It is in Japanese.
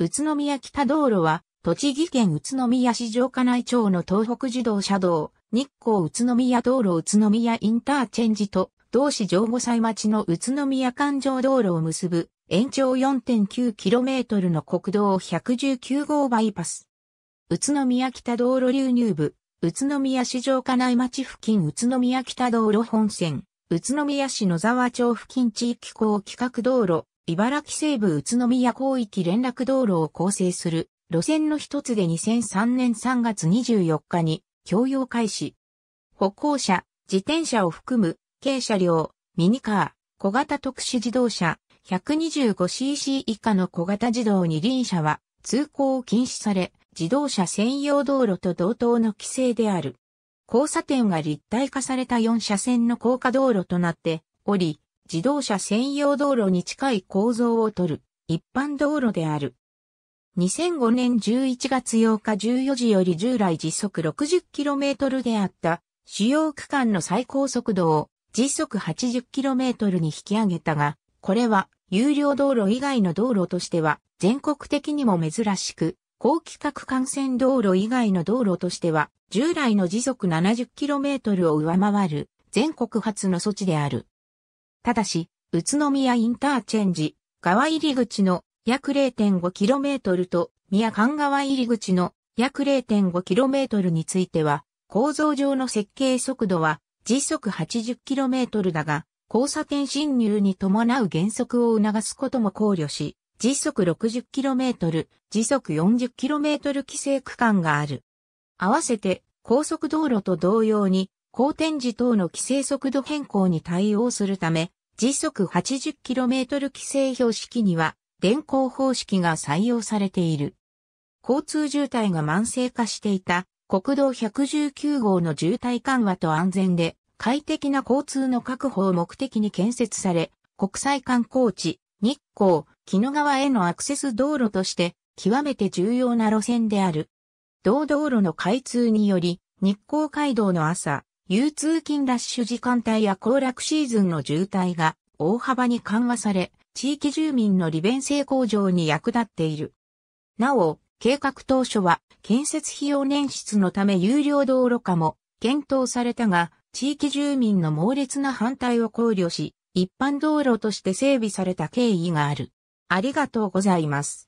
宇都宮北道路は、栃木県宇都宮市城下内町の東北自動車道、日光宇都宮道路宇都宮インターチェンジと、同市城後祭町の宇都宮環状道路を結ぶ、延長 4.9km の国道119号バイパス。宇都宮北道路流入部、宇都宮市城下内町付近宇都宮北道路本線、宇都宮市野沢町付近地域港規画道路、茨城西部宇都宮広域連絡道路を構成する路線の一つで2003年3月24日に供用開始。歩行者、自転車を含む軽車両、ミニカー、小型特殊自動車、125cc 以下の小型自動二輪車は通行を禁止され、自動車専用道路と同等の規制である。交差点が立体化された4車線の高架道路となっており、自動車専用道路に近い構造をとる一般道路である。2005年11月8日14時より従来時速 60km であった主要区間の最高速度を時速 80km に引き上げたが、これは有料道路以外の道路としては全国的にも珍しく、高規格幹線道路以外の道路としては従来の時速 70km を上回る全国初の措置である。ただし、宇都宮インターチェンジ、川入り口の約 0.5km と宮間川入り口の約 0.5km については、構造上の設計速度は時速 80km だが、交差点進入に伴う減速を促すことも考慮し、時速 60km、時速 40km 規制区間がある。合わせて高速道路と同様に高天時等の規制速度変更に対応するため、時速 80km 規制標識には、電光方式が採用されている。交通渋滞が慢性化していた国道119号の渋滞緩和と安全で快適な交通の確保を目的に建設され、国際観光地、日光、木野川へのアクセス道路として極めて重要な路線である。同道路の開通により、日光街道の朝、U 通勤ラッシュ時間帯や行楽シーズンの渋滞が大幅に緩和され、地域住民の利便性向上に役立っている。なお、計画当初は建設費用捻出のため有料道路化も検討されたが、地域住民の猛烈な反対を考慮し、一般道路として整備された経緯がある。ありがとうございます。